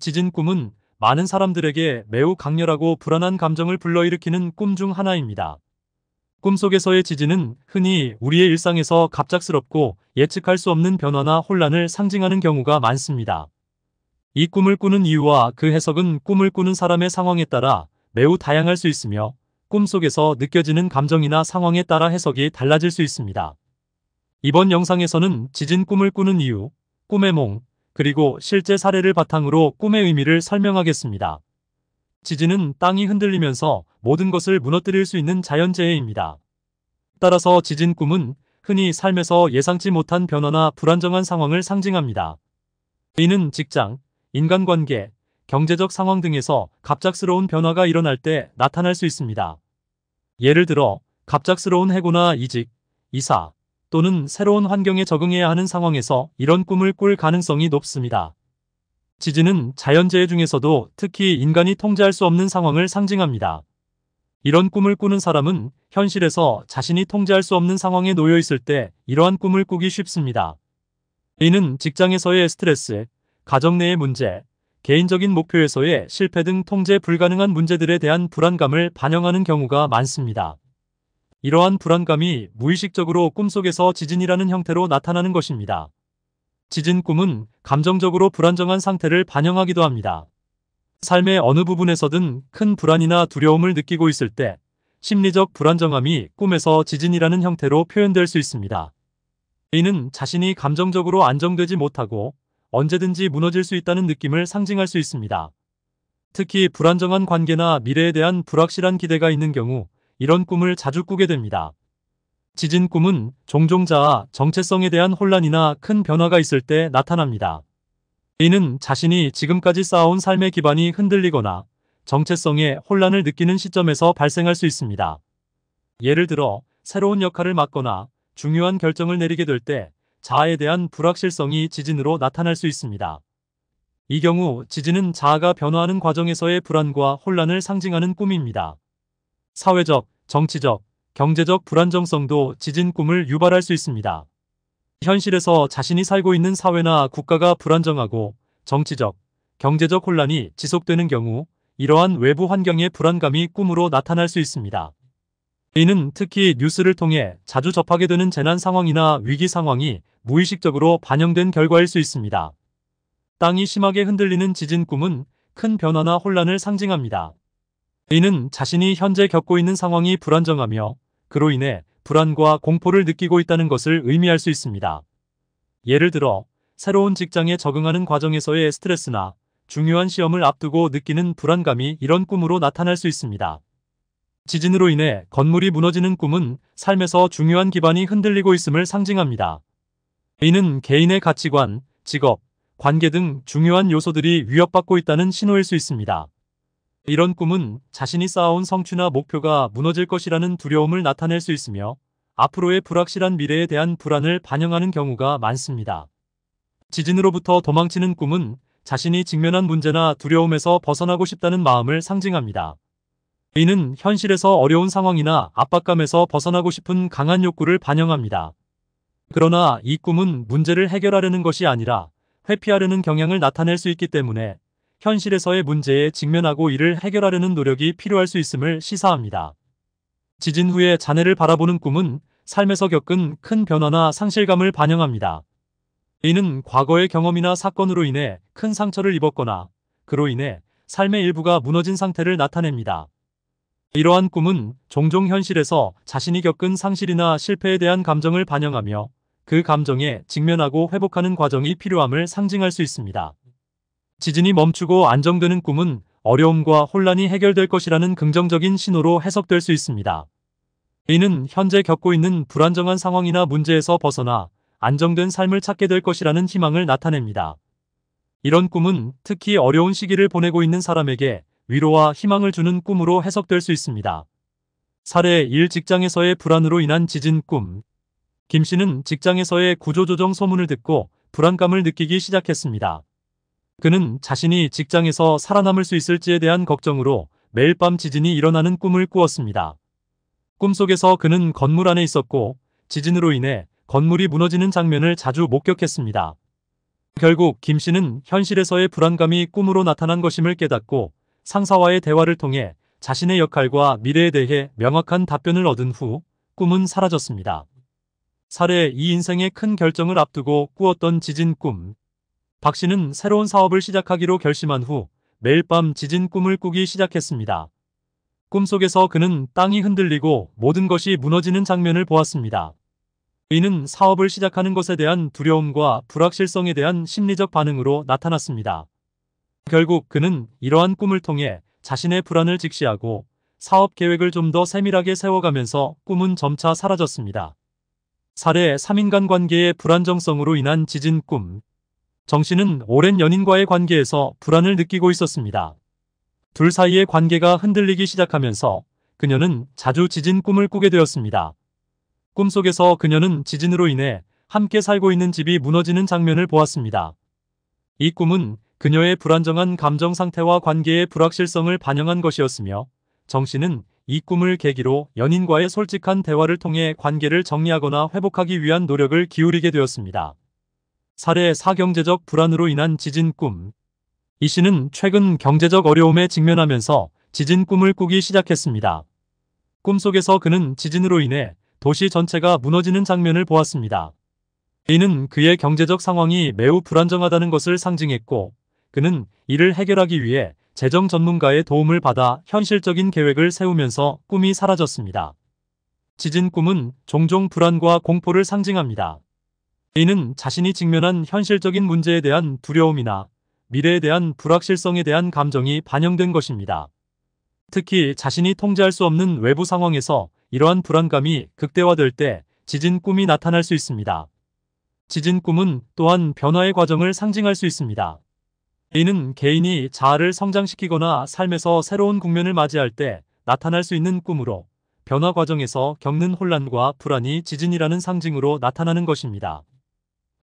지진 꿈은 많은 사람들에게 매우 강렬하고 불안한 감정을 불러일으키는 꿈 중 하나입니다. 꿈속에서의 지진은 흔히 우리의 일상에서 갑작스럽고 예측할 수 없는 변화나 혼란을 상징하는 경우가 많습니다. 이 꿈을 꾸는 이유와 그 해석은 꿈을 꾸는 사람의 상황에 따라 매우 다양할 수 있으며 꿈속에서 느껴지는 감정이나 상황에 따라 해석이 달라질 수 있습니다. 이번 영상에서는 지진 꿈을 꾸는 이유, 꿈의 몽, 그리고 실제 사례를 바탕으로 꿈의 의미를 설명하겠습니다. 지진은 땅이 흔들리면서 모든 것을 무너뜨릴 수 있는 자연재해입니다. 따라서 지진 꿈은 흔히 삶에서 예상치 못한 변화나 불안정한 상황을 상징합니다. 이는 직장, 인간관계, 경제적 상황 등에서 갑작스러운 변화가 일어날 때 나타날 수 있습니다. 예를 들어 갑작스러운 해고나 이직, 이사, 또는 새로운 환경에 적응해야 하는 상황에서 이런 꿈을 꿀 가능성이 높습니다. 지진은 자연재해 중에서도 특히 인간이 통제할 수 없는 상황을 상징합니다. 이런 꿈을 꾸는 사람은 현실에서 자신이 통제할 수 없는 상황에 놓여 있을 때 이러한 꿈을 꾸기 쉽습니다. 이는 직장에서의 스트레스, 가정 내의 문제, 개인적인 목표에서의 실패 등 통제 불가능한 문제들에 대한 불안감을 반영하는 경우가 많습니다. 이러한 불안감이 무의식적으로 꿈속에서 지진이라는 형태로 나타나는 것입니다. 지진 꿈은 감정적으로 불안정한 상태를 반영하기도 합니다. 삶의 어느 부분에서든 큰 불안이나 두려움을 느끼고 있을 때 심리적 불안정함이 꿈에서 지진이라는 형태로 표현될 수 있습니다. 이는 자신이 감정적으로 안정되지 못하고 언제든지 무너질 수 있다는 느낌을 상징할 수 있습니다. 특히 불안정한 관계나 미래에 대한 불확실한 기대가 있는 경우 이런 꿈을 자주 꾸게 됩니다. 지진 꿈은 종종 자아 정체성에 대한 혼란이나 큰 변화가 있을 때 나타납니다. 이는 자신이 지금까지 쌓아온 삶의 기반이 흔들리거나 정체성에 혼란을 느끼는 시점에서 발생할 수 있습니다. 예를 들어 새로운 역할을 맡거나 중요한 결정을 내리게 될 때 자아에 대한 불확실성이 지진으로 나타날 수 있습니다. 이 경우 지진은 자아가 변화하는 과정에서의 불안과 혼란을 상징하는 꿈입니다. 사회적, 정치적, 경제적 불안정성도 지진 꿈을 유발할 수 있습니다. 현실에서 자신이 살고 있는 사회나 국가가 불안정하고 정치적, 경제적 혼란이 지속되는 경우 이러한 외부 환경의 불안감이 꿈으로 나타날 수 있습니다. 이는 특히 뉴스를 통해 자주 접하게 되는 재난 상황이나 위기 상황이 무의식적으로 반영된 결과일 수 있습니다. 땅이 심하게 흔들리는 지진 꿈은 큰 변화나 혼란을 상징합니다. a 는 자신이 현재 겪고 있는 상황이 불안정하며 그로 인해 불안과 공포를 느끼고 있다는 것을 의미할 수 있습니다. 예를 들어 새로운 직장에 적응하는 과정에서의 스트레스나 중요한 시험을 앞두고 느끼는 불안감이 이런 꿈으로 나타날 수 있습니다. 지진으로 인해 건물이 무너지는 꿈은 삶에서 중요한 기반이 흔들리고 있음을 상징합니다. a 는 개인의 가치관, 직업, 관계 등 중요한 요소들이 위협받고 있다는 신호일 수 있습니다. 이런 꿈은 자신이 쌓아온 성취나 목표가 무너질 것이라는 두려움을 나타낼 수 있으며 앞으로의 불확실한 미래에 대한 불안을 반영하는 경우가 많습니다. 지진으로부터 도망치는 꿈은 자신이 직면한 문제나 두려움에서 벗어나고 싶다는 마음을 상징합니다. 이는 현실에서 어려운 상황이나 압박감에서 벗어나고 싶은 강한 욕구를 반영합니다. 그러나 이 꿈은 문제를 해결하려는 것이 아니라 회피하려는 경향을 나타낼 수 있기 때문에 현실에서의 문제에 직면하고 이를 해결하려는 노력이 필요할 수 있음을 시사합니다. 지진 후에 자네를 바라보는 꿈은 삶에서 겪은 큰 변화나 상실감을 반영합니다. 이는 과거의 경험이나 사건으로 인해 큰 상처를 입었거나 그로 인해 삶의 일부가 무너진 상태를 나타냅니다. 이러한 꿈은 종종 현실에서 자신이 겪은 상실이나 실패에 대한 감정을 반영하며 그 감정에 직면하고 회복하는 과정이 필요함을 상징할 수 있습니다. 지진이 멈추고 안정되는 꿈은 어려움과 혼란이 해결될 것이라는 긍정적인 신호로 해석될 수 있습니다. 이는 현재 겪고 있는 불안정한 상황이나 문제에서 벗어나 안정된 삶을 찾게 될 것이라는 희망을 나타냅니다. 이런 꿈은 특히 어려운 시기를 보내고 있는 사람에게 위로와 희망을 주는 꿈으로 해석될 수 있습니다. 사례 1 직장에서의 불안으로 인한 지진 꿈 김 씨는 직장에서의 구조조정 소문을 듣고 불안감을 느끼기 시작했습니다. 그는 자신이 직장에서 살아남을 수 있을지에 대한 걱정으로 매일 밤 지진이 일어나는 꿈을 꾸었습니다. 꿈속에서 그는 건물 안에 있었고 지진으로 인해 건물이 무너지는 장면을 자주 목격했습니다. 결국 김 씨는 현실에서의 불안감이 꿈으로 나타난 것임을 깨닫고 상사와의 대화를 통해 자신의 역할과 미래에 대해 명확한 답변을 얻은 후 꿈은 사라졌습니다. 사례 이 인생의 큰 결정을 앞두고 꾸었던 지진 꿈박 씨는 새로운 사업을 시작하기로 결심한 후 매일 밤 지진 꿈을 꾸기 시작했습니다. 꿈속에서 그는 땅이 흔들리고 모든 것이 무너지는 장면을 보았습니다. 이는 사업을 시작하는 것에 대한 두려움과 불확실성에 대한 심리적 반응으로 나타났습니다. 결국 그는 이러한 꿈을 통해 자신의 불안을 직시하고 사업 계획을 좀 더 세밀하게 세워가면서 꿈은 점차 사라졌습니다. 사례 3인간 관계의 불안정성으로 인한 지진 꿈정 씨는 오랜 연인과의 관계에서 불안을 느끼고 있었습니다. 둘 사이의 관계가 흔들리기 시작하면서 그녀는 자주 지진 꿈을 꾸게 되었습니다. 꿈속에서 그녀는 지진으로 인해 함께 살고 있는 집이 무너지는 장면을 보았습니다. 이 꿈은 그녀의 불안정한 감정 상태와 관계의 불확실성을 반영한 것이었으며 정 씨는 이 꿈을 계기로 연인과의 솔직한 대화를 통해 관계를 정리하거나 회복하기 위한 노력을 기울이게 되었습니다. 사례 사경제적 불안으로 인한 지진 꿈. 이 씨는 최근 경제적 어려움에 직면하면서 지진 꿈을 꾸기 시작했습니다. 꿈속에서 그는 지진으로 인해 도시 전체가 무너지는 장면을 보았습니다. 이는 그의 경제적 상황이 매우 불안정하다는 것을 상징했고 그는 이를 해결하기 위해 재정 전문가의 도움을 받아 현실적인 계획을 세우면서 꿈이 사라졌습니다. 지진 꿈은 종종 불안과 공포를 상징합니다. a 는 자신이 직면한 현실적인 문제에 대한 두려움이나 미래에 대한 불확실성에 대한 감정이 반영된 것입니다. 특히 자신이 통제할 수 없는 외부 상황에서 이러한 불안감이 극대화될 때 지진 꿈이 나타날 수 있습니다. 지진 꿈은 또한 변화의 과정을 상징할 수 있습니다. a 는 개인이 자아를 성장시키거나 삶에서 새로운 국면을 맞이할 때 나타날 수 있는 꿈으로 변화 과정에서 겪는 혼란과 불안이 지진이라는 상징으로 나타나는 것입니다.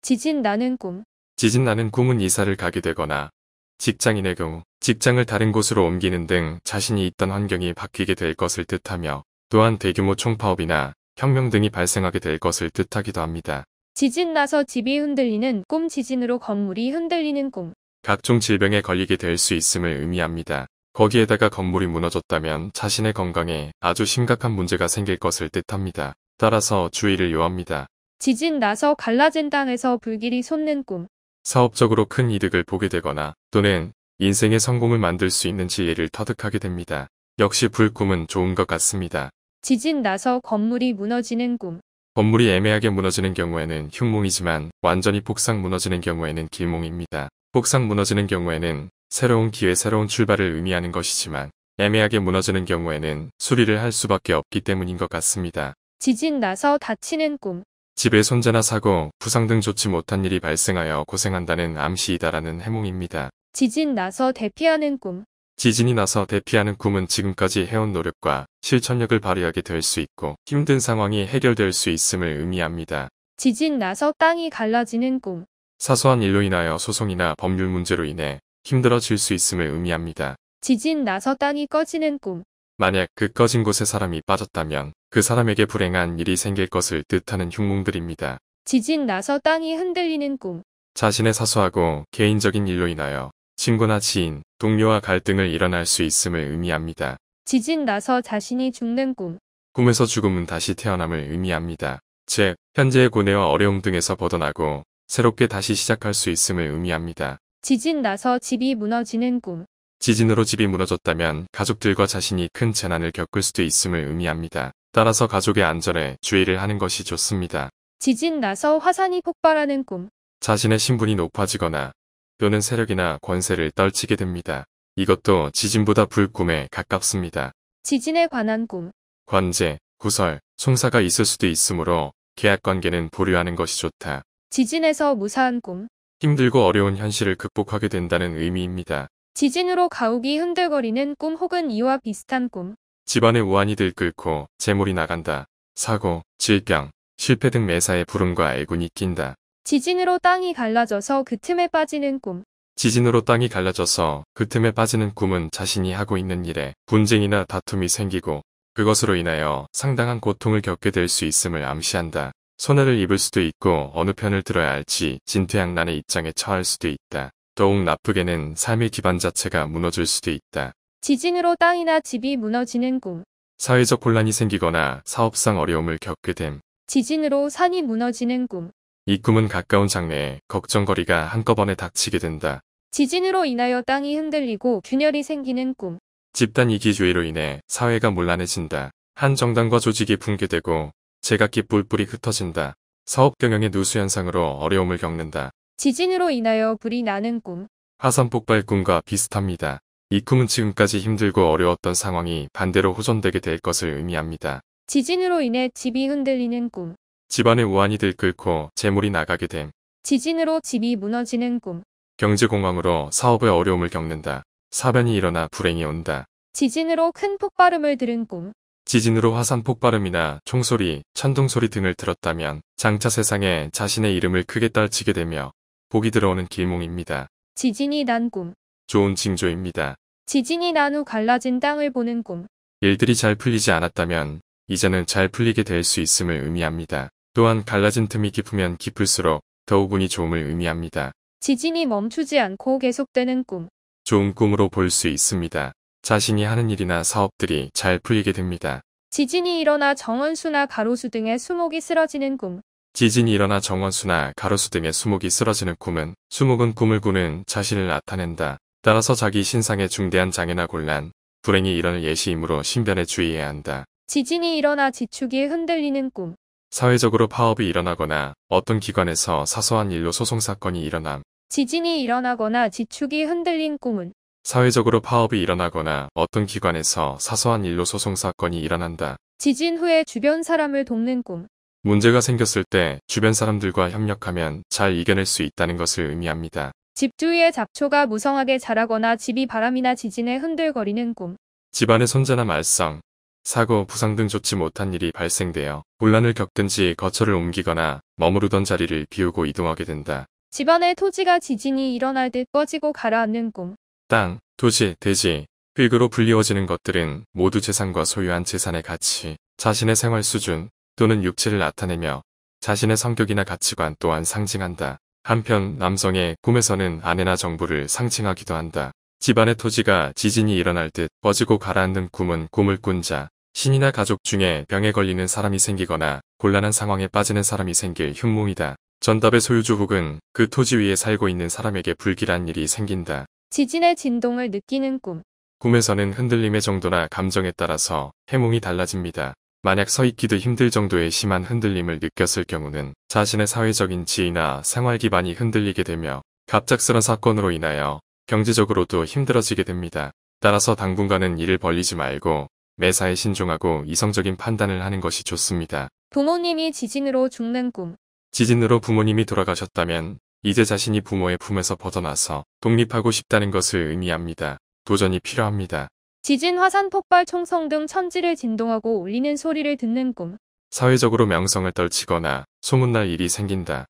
지진 나는 꿈. 지진 나는 꿈은 이사를 가게 되거나 직장인의 경우 직장을 다른 곳으로 옮기는 등 자신이 있던 환경이 바뀌게 될 것을 뜻하며 또한 대규모 총파업이나 혁명 등이 발생하게 될 것을 뜻하기도 합니다. 지진 나서 집이 흔들리는 꿈 지진으로 건물이 흔들리는 꿈. 각종 질병에 걸리게 될 수 있음을 의미합니다. 거기에다가 건물이 무너졌다면 자신의 건강에 아주 심각한 문제가 생길 것을 뜻합니다. 따라서 주의를 요합니다. 지진 나서 갈라진 땅에서 불길이 솟는 꿈. 사업적으로 큰 이득을 보게 되거나 또는 인생의 성공을 만들 수 있는 지혜를 터득하게 됩니다. 역시 불꿈은 좋은 것 같습니다. 지진 나서 건물이 무너지는 꿈. 건물이 애매하게 무너지는 경우에는 흉몽이지만 완전히 폭삭 무너지는 경우에는 길몽입니다. 폭삭 무너지는 경우에는 새로운 기회 새로운 출발을 의미하는 것이지만 애매하게 무너지는 경우에는 수리를 할 수밖에 없기 때문인 것 같습니다. 지진 나서 다치는 꿈. 집에 손자나 사고, 부상 등 좋지 못한 일이 발생하여 고생한다는 암시이다라는 해몽입니다. 지진 나서 대피하는 꿈 지진이 나서 대피하는 꿈은 지금까지 해온 노력과 실천력을 발휘하게 될 수 있고 힘든 상황이 해결될 수 있음을 의미합니다. 지진 나서 땅이 갈라지는 꿈 사소한 일로 인하여 소송이나 법률 문제로 인해 힘들어질 수 있음을 의미합니다. 지진 나서 땅이 꺼지는 꿈 만약 그 꺼진 곳에 사람이 빠졌다면 그 사람에게 불행한 일이 생길 것을 뜻하는 흉몽들입니다. 지진 나서 땅이 흔들리는 꿈. 자신의 사소하고 개인적인 일로 인하여 친구나 지인, 동료와 갈등을 일어날 수 있음을 의미합니다. 지진 나서 자신이 죽는 꿈. 꿈에서 죽음은 다시 태어남을 의미합니다. 즉, 현재의 고뇌와 어려움 등에서 벗어나고 새롭게 다시 시작할 수 있음을 의미합니다. 지진 나서 집이 무너지는 꿈. 지진으로 집이 무너졌다면 가족들과 자신이 큰 재난을 겪을 수도 있음을 의미합니다. 따라서 가족의 안전에 주의를 하는 것이 좋습니다. 지진 나서 화산이 폭발하는 꿈. 자신의 신분이 높아지거나 또는 세력이나 권세를 떨치게 됩니다. 이것도 지진보다 불꿈에 가깝습니다. 지진에 관한 꿈. 관제, 구설, 송사가 있을 수도 있으므로 계약관계는 보류하는 것이 좋다. 지진에서 무사한 꿈. 힘들고 어려운 현실을 극복하게 된다는 의미입니다. 지진으로 가옥이 흔들거리는 꿈 혹은 이와 비슷한 꿈. 집안의 우환이들 끓고 재물이 나간다. 사고, 질병, 실패 등 매사에 부름과 애군이 낀다. 지진으로 땅이 갈라져서 그 틈에 빠지는 꿈. 지진으로 땅이 갈라져서 그 틈에 빠지는 꿈은 자신이 하고 있는 일에 분쟁이나 다툼이 생기고 그것으로 인하여 상당한 고통을 겪게 될 수 있음을 암시한다. 손해를 입을 수도 있고 어느 편을 들어야 할지 진퇴양난의 입장에 처할 수도 있다. 더욱 나쁘게는 삶의 기반 자체가 무너질 수도 있다. 지진으로 땅이나 집이 무너지는 꿈. 사회적 혼란이 생기거나 사업상 어려움을 겪게 됨. 지진으로 산이 무너지는 꿈. 이 꿈은 가까운 장래에 걱정거리가 한꺼번에 닥치게 된다. 지진으로 인하여 땅이 흔들리고 균열이 생기는 꿈. 집단 이기주의로 인해 사회가 문란해진다. 한 정당과 조직이 붕괴되고 제각기 뿔뿔이 흩어진다. 사업 경영의 누수 현상으로 어려움을 겪는다. 지진으로 인하여 불이 나는 꿈. 화산 폭발 꿈과 비슷합니다. 이 꿈은 지금까지 힘들고 어려웠던 상황이 반대로 호전되게 될 것을 의미합니다. 지진으로 인해 집이 흔들리는 꿈. 집안의 우환이 들끓고 재물이 나가게 됨. 지진으로 집이 무너지는 꿈. 경제공황으로 사업에 어려움을 겪는다. 사변이 일어나 불행이 온다. 지진으로 큰 폭발음을 들은 꿈. 지진으로 화산 폭발음이나 총소리, 천둥소리 등을 들었다면 장차 세상에 자신의 이름을 크게 떨치게 되며 복이 들어오는 길몽입니다. 지진이 난 꿈. 좋은 징조입니다. 지진이 난 후 갈라진 땅을 보는 꿈. 일들이 잘 풀리지 않았다면 이제는 잘 풀리게 될 수 있음을 의미합니다. 또한 갈라진 틈이 깊으면 깊을수록 더욱 운이 좋음을 의미합니다. 지진이 멈추지 않고 계속되는 꿈. 좋은 꿈으로 볼 수 있습니다. 자신이 하는 일이나 사업들이 잘 풀리게 됩니다. 지진이 일어나 정원수나 가로수 등의 수목이 쓰러지는 꿈. 지진이 일어나 정원수나 가로수 등의 수목이 쓰러지는 꿈은 수목은 꿈을 꾸는 자신을 나타낸다. 따라서 자기 신상에 중대한 장애나 곤란, 불행이 일어날 예시이므로 신변에 주의해야 한다. 지진이 일어나 지축이 흔들리는 꿈. 사회적으로 파업이 일어나거나 어떤 기관에서 사소한 일로 소송사건이 일어남. 지진이 일어나거나 지축이 흔들린 꿈은 사회적으로 파업이 일어나거나 어떤 기관에서 사소한 일로 소송사건이 일어난다. 지진 후에 주변 사람을 돕는 꿈. 문제가 생겼을 때 주변 사람들과 협력하면 잘 이겨낼 수 있다는 것을 의미합니다. 집주위에 잡초가 무성하게 자라거나 집이 바람이나 지진에 흔들거리는 꿈. 집안의 손자나 말썽, 사고, 부상 등 좋지 못한 일이 발생되어 혼란을 겪든지 거처를 옮기거나 머무르던 자리를 비우고 이동하게 된다. 집안의 토지가 지진이 일어날 듯 꺼지고 가라앉는 꿈. 땅, 토지, 돼지, 흙으로 불리워지는 것들은 모두 재산과 소유한 재산의 가치, 자신의 생활 수준, 또는 육체를 나타내며 자신의 성격이나 가치관 또한 상징한다. 한편 남성의 꿈에서는 아내나 정부를 상징하기도 한다. 집안의 토지가 지진이 일어날 듯 꺼지고 가라앉는 꿈은 꿈을 꾼 자, 신이나 가족 중에 병에 걸리는 사람이 생기거나 곤란한 상황에 빠지는 사람이 생길 흉몽이다. 전답의 소유주 혹은 그 토지 위에 살고 있는 사람에게 불길한 일이 생긴다. 지진의 진동을 느끼는 꿈 꿈에서는 흔들림의 정도나 감정에 따라서 해몽이 달라집니다. 만약 서 있기도 힘들 정도의 심한 흔들림을 느꼈을 경우는 자신의 사회적인 지위나 생활 기반이 흔들리게 되며 갑작스런 사건으로 인하여 경제적으로도 힘들어지게 됩니다. 따라서 당분간은 일을 벌리지 말고 매사에 신중하고 이성적인 판단을 하는 것이 좋습니다. 부모님이 지진으로 죽는 꿈 지진으로 부모님이 돌아가셨다면 이제 자신이 부모의 품에서 벗어나서 독립하고 싶다는 것을 의미합니다. 도전이 필요합니다. 지진, 화산, 폭발, 총성 등 천지를 진동하고 울리는 소리를 듣는 꿈. 사회적으로 명성을 떨치거나 소문날 일이 생긴다.